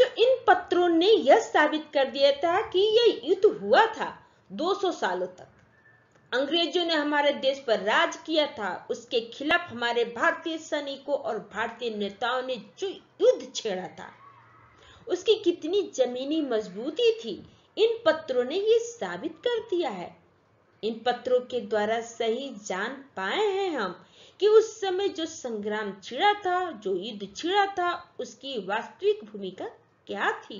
बच्चों इन पत्रों ने यह साबित कर दिया था कि यह युद्ध हुआ था 200 सालों तक अंग्रेजों ने हमारे देश पर राज किया था उसके खिलाफ हमारे भारतीय सैनिकों और भारतीय नेताओं ने जो युद्ध छेड़ा था उसकी कितनी जमीनी मजबूती थी इन पत्रों ने ये साबित कर दिया है इन पत्रों के द्वारा सही जान पाए हैं हम कि उस समय जो संग्राम छिड़ा था जो युद्ध छिड़ा था उसकी वास्तविक भूमिका क्या थी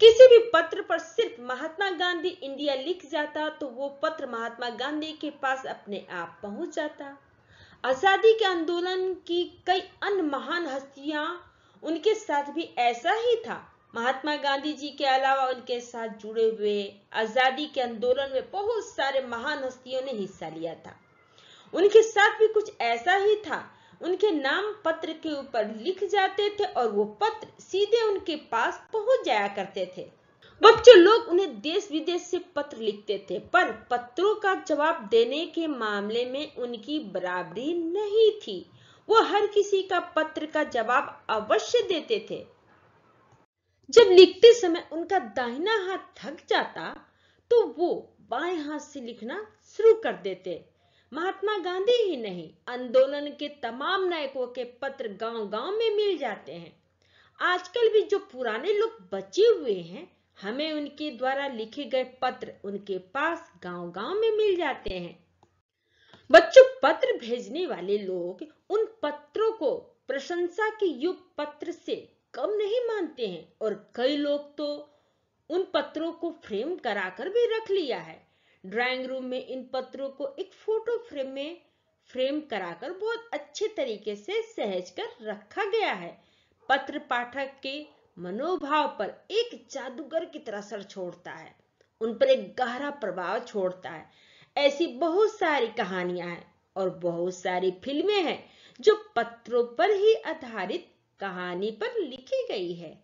किसी भी पत्र पर सिर्फ महात्मा गांधी इंडिया लिख जाता तो वो पत्र महात्मा गांधी के पास अपने आप पहुंच जाता आजादी के आंदोलन की कई अन्य महान हस्तियां उनके साथ भी ऐसा ही था महात्मा गांधी जी के अलावा उनके साथ जुड़े हुए आजादी के आंदोलन में बहुत सारे महान हस्तियों ने हिस्सा लिया था उनके साथ भी कुछ ऐसा ही था उनके नाम पत्र के ऊपर लिख जाते थे और वो पत्र सीधे उनके पास पहुंच जाया करते थे बच्चों लोग उन्हें देश विदेश से पत्र लिखते थे पर पत्रों का जवाब देने के मामले में उनकी बराबरी नहीं थी वो हर किसी का पत्र का जवाब अवश्य देते थे जब लिखते समय उनका दाहिना हाथ थक जाता तो वो बाएं हाथ से लिखना शुरू कर देते महात्मा गांधी ही नहीं आंदोलन के तमाम नायकों के पत्र गांव-गांव में मिल जाते हैं आजकल भी जो पुराने लोग बचे हुए हैं हमें उनके द्वारा लिखे गए पत्र उनके पास गांव-गांव में मिल जाते हैं बच्चों पत्र भेजने वाले लोग उन पत्रों को प्रशंसा के युग पत्र से कम नहीं मानते हैं और कई लोग तो उन पत्रों को फ्रेम कराकर भी रख लिया है ड्राइंग रूम में इन पत्रों को एक फोटो फ्रेम में फ्रेम कराकर बहुत अच्छे तरीके से सहज कर रखा गया है पत्र पाठक के मनोभाव पर एक जादूगर की तरह सर छोड़ता है उन पर एक गहरा प्रभाव छोड़ता है ऐसी बहुत सारी कहानियां हैं और बहुत सारी फिल्में हैं जो पत्रों पर ही आधारित कहानी पर लिखी गई है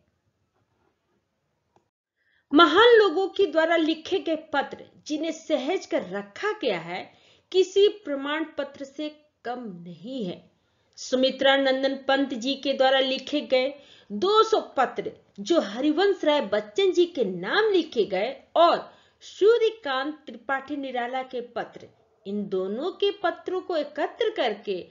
महान लोगों के द्वारा लिखे गए पत्र जिन्हें सहज कर रखा गया है किसी प्रमाण पत्र से कम नहीं है सुमित्रा नंदन पंत जी के द्वारा लिखे गए 200 पत्र जो हरिवंश राय बच्चन जी के नाम लिखे गए और सूर्यकांत त्रिपाठी निराला के पत्र इन दोनों के पत्रों को एकत्र करके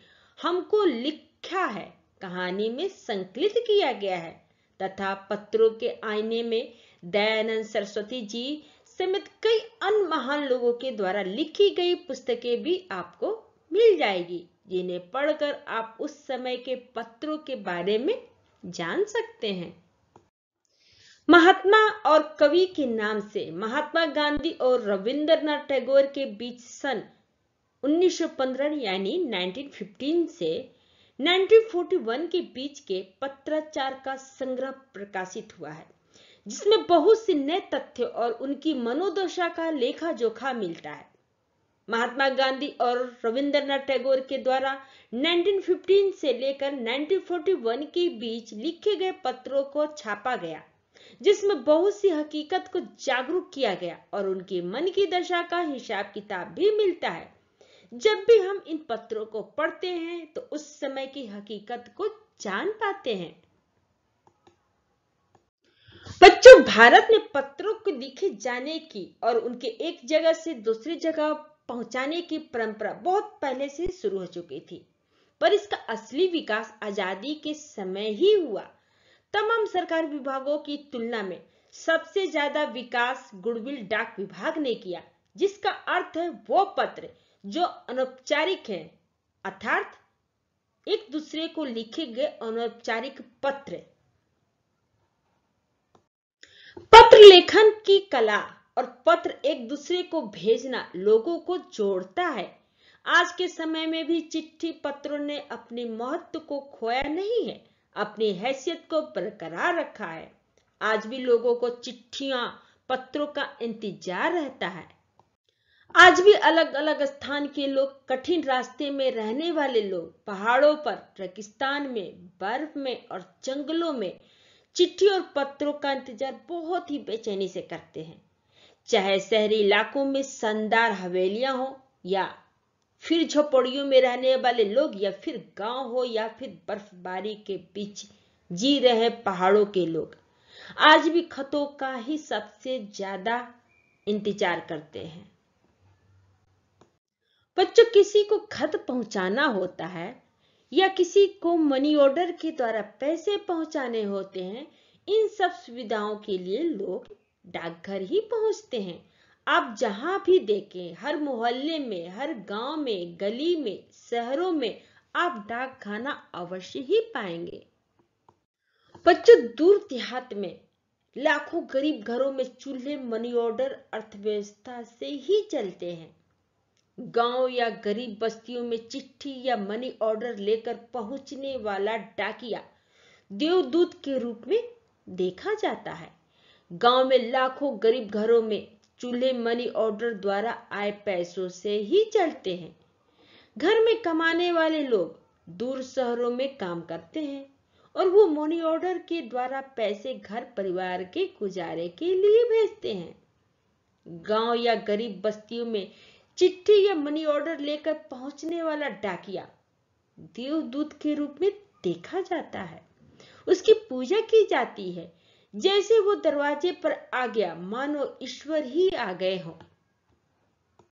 हमको लिखा है कहानी में संकलित किया गया है तथा पत्रों के आईने में दयानंद सरस्वती जी समेत कई अन्य महान लोगों के द्वारा लिखी गई पुस्तकें भी आपको मिल जाएगी जिन्हें पढ़कर आप उस समय के पत्रों के बारे में जान सकते हैं महात्मा और कवि के नाम से महात्मा गांधी और रविंद्रनाथ टैगोर के बीच सन 1915 यानी 1915 से 1941 के बीच के पत्राचार का संग्रह प्रकाशित हुआ है जिसमें बहुत से नए तथ्य और उनकी मनोदशा का लेखा जोखा मिलता है महात्मा गांधी और रविंद्रनाथ टैगोर के द्वारा 1915 से लेकर 1941 के बीच लिखे गए पत्रों को छापा गया जिसमें बहुत सी हकीकत को जागरूक किया गया और उनके मन की दशा का हिसाब किताब भी मिलता है जब भी हम इन पत्रों को पढ़ते हैं तो उस समय की हकीकत को जान पाते हैं बच्चों भारत में पत्रों को लिखे जाने की और उनके एक जगह से दूसरी जगह पहुंचाने की परंपरा बहुत पहले से शुरू हो चुकी थी पर इसका असली विकास आजादी के समय ही हुआ तमाम सरकार विभागों की तुलना में सबसे ज्यादा विकास गुडविल डाक विभाग ने किया जिसका अर्थ है वो पत्र जो अनौपचारिक है अर्थात एक दूसरे को लिखे गए अनौपचारिक पत्र पत्र लेखन की कला और पत्र एक दूसरे को भेजना लोगों को जोड़ता है आज के समय में भी चिट्ठी पत्रों ने अपने महत्व को खोया नहीं है अपनी हैसियत को बरकरार रखा है आज भी लोगों को चिट्ठियां पत्रों का इंतजार रहता है आज भी अलग अलग स्थान के लोग कठिन रास्ते में रहने वाले लोग पहाड़ों पर रेगिस्तान में बर्फ में और जंगलों में चिट्ठी और पत्रों का इंतजार बहुत ही बेचैनी से करते हैं चाहे शहरी इलाकों में शानदार हवेलियां हो या फिर झोपड़ियों में रहने वाले लोग या फिर गांव हो या फिर बर्फबारी के बीच जी रहे पहाड़ों के लोग आज भी खतों का ही सबसे ज्यादा इंतजार करते हैं बच्चों किसी को खत पहुंचाना होता है या किसी को मनी ऑर्डर के द्वारा पैसे पहुंचाने होते हैं इन सब सुविधाओं के लिए लोग डाकघर ही पहुंचते हैं आप जहां भी देखें हर मोहल्ले में हर गांव में गली में शहरों में आप डाकखाना अवश्य ही पाएंगे बच्चों दूर देहात में लाखों गरीब घरों में चूल्हे मनी ऑर्डर अर्थव्यवस्था से ही चलते हैं गांव या गरीब बस्तियों में चिट्ठी या मनी ऑर्डर लेकर पहुंचने वाला डाकिया देवदूत के रूप में देखा जाता है गांव में लाखों गरीब घरों में चूल्हे मनी ऑर्डर द्वारा आए पैसों से ही चलते हैं घर में कमाने वाले लोग दूर शहरों में काम करते हैं और वो मनी ऑर्डर के द्वारा पैसे घर परिवार के गुजारे के लिए भेजते हैं गांव या गरीब बस्तियों में चिट्ठी या मनी ऑर्डर लेकर पहुंचने वाला डाकिया देवदूत के रूप में देखा जाता है उसकी पूजा की जाती है जैसे वो दरवाजे पर आ गया मानो ईश्वर ही आ गए हों